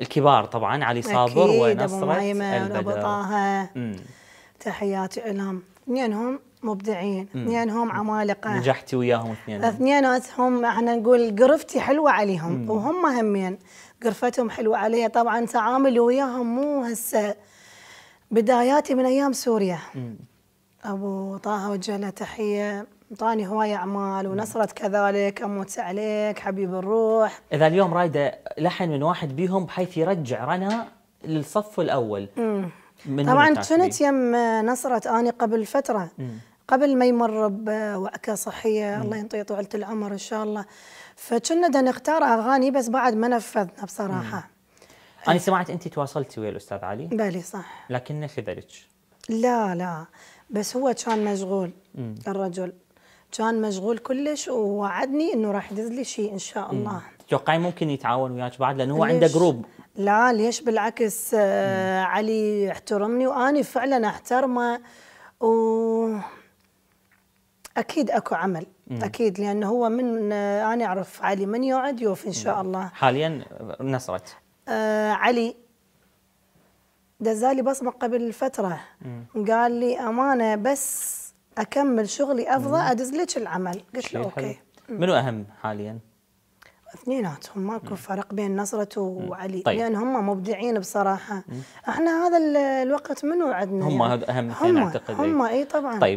الكبار طبعا علي صابر ونصرة البدر طه تحياتي لهم اثنينهم مبدعين اثنينهم عمالقه نجحتي وياهم اثنين اثنيناتهم احنا نقول قرفتي حلوه عليهم مم. وهم همين قرفتهم حلوه علي طبعا تعاملي وياهم مو هسه بداياتي من ايام سوريا مم. ابو طه وجه له تحيه انطاني هواية أعمال نعم. ونصرت كذلك أموت عليك حبيب الروح إذا اليوم رايدة لحن من واحد بيهم بحيث يرجع رنا للصف الأول من طبعا كنت يم نصرت أني قبل فترة مم. قبل ما يمر بوعكة صحية مم. الله ينطيه طولة العمر إن شاء الله فكنا نختار أغاني بس بعد ما نفذنا بصراحة مم. أنا سمعت أنت تواصلتي ويا الأستاذ علي بالي صح لكنه خذلك لا لا بس هو كان مشغول الرجل كان مشغول كلش ووعدني انه راح يدز لي شيء ان شاء الله تتوقعين ممكن يتعاون وياك بعد لانه هو عنده جروب لا ليش بالعكس آه علي يحترمني واني فعلا احترمه و اكيد اكو عمل مم. اكيد لانه هو من آه انا اعرف علي من يوعد يوف ان شاء مم. الله حاليا نصرت آه علي دزالي بصمه قبل فتره مم. قال لي امانه بس اكمل شغلي افضل ادز لك العمل قلت له اوكي منو اهم حاليا؟ اثنيناتهم ماكو فرق بين نصرة وعلي طيب. لان هم مبدعين بصراحه مم. احنا هذا الوقت منو عندنا هم يعني. اهم اثنين اعتقد إيه. هم اي طبعا طيب